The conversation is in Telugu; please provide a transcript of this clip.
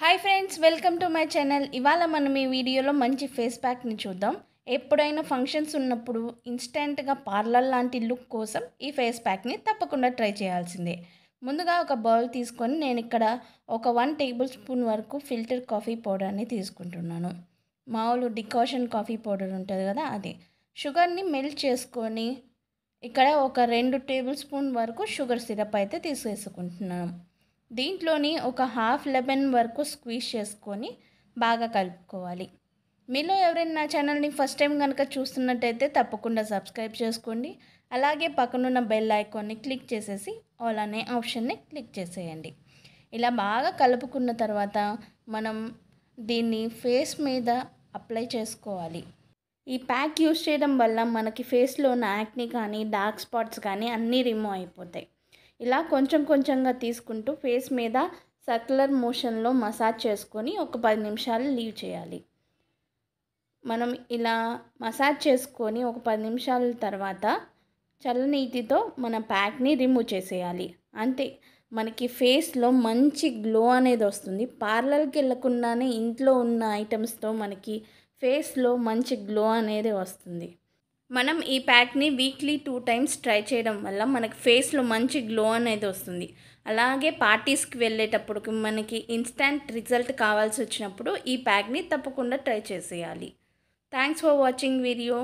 hi friends welcome to my channel ఇవాళ మనం ఈ వీడియోలో మంచి ఫేస్ ప్యాక్ని చూద్దాం ఎప్పుడైనా ఫంక్షన్స్ ఉన్నప్పుడు ఇన్స్టెంట్గా పార్లర్ లాంటి లుక్ కోసం ఈ ఫేస్ ప్యాక్ని తప్పకుండా ట్రై చేయాల్సిందే ముందుగా ఒక బౌల్ తీసుకొని నేను ఇక్కడ ఒక వన్ టేబుల్ స్పూన్ వరకు ఫిల్టర్ కాఫీ పౌడర్ని తీసుకుంటున్నాను మామూలు డికాషన్ కాఫీ పౌడర్ ఉంటుంది కదా అది షుగర్ని మెల్ట్ చేసుకొని ఇక్కడ ఒక రెండు టేబుల్ స్పూన్ వరకు షుగర్ సిరప్ అయితే తీసేసుకుంటున్నాను దీంట్లోని ఒక హాఫ్ లెమన్ వరకు స్క్వీజ్ చేసుకొని బాగా కలుపుకోవాలి మీలో ఎవరైనా నా ఛానల్ని ఫస్ట్ టైం కనుక చూస్తున్నట్టయితే తప్పకుండా సబ్స్క్రైబ్ చేసుకోండి అలాగే పక్కనున్న బెల్ ఐకాన్ని క్లిక్ చేసేసి ఆల్ అనే ఆప్షన్ని క్లిక్ చేసేయండి ఇలా బాగా కలుపుకున్న తర్వాత మనం దీన్ని ఫేస్ మీద అప్లై చేసుకోవాలి ఈ ప్యాక్ యూస్ చేయడం వల్ల మనకి ఫేస్లో ఉన్న యాక్ని కానీ డార్క్ స్పాట్స్ కానీ అన్నీ రిమూవ్ అయిపోతాయి ఇలా కొంచెం కొంచెంగా తీసుకుంటూ ఫేస్ మీద సర్క్యులర్ మోషన్లో మసాజ్ చేసుకొని ఒక పది నిమిషాలు లీవ్ చేయాలి మనం ఇలా మసాజ్ చేసుకొని ఒక పది నిమిషాల తర్వాత చల్లనీటితో మన ప్యాక్ని రిమూవ్ చేసేయాలి అంతే మనకి ఫేస్లో మంచి గ్లో అనేది వస్తుంది పార్లర్కి వెళ్ళకుండానే ఇంట్లో ఉన్న ఐటమ్స్తో మనకి ఫేస్లో మంచి గ్లో అనేది వస్తుంది మనం ఈ ప్యాక్ని వీక్లీ టూ టైమ్స్ ట్రై చేయడం వల్ల మనకి ఫేస్లో మంచి గ్లో అనేది వస్తుంది అలాగే పార్టీస్కి వెళ్ళేటప్పుడు మనకి ఇన్స్టాంట్ రిజల్ట్ కావాల్సి వచ్చినప్పుడు ఈ ప్యాక్ని తప్పకుండా ట్రై చేసేయాలి థ్యాంక్స్ ఫర్ వాచింగ్ వీడియో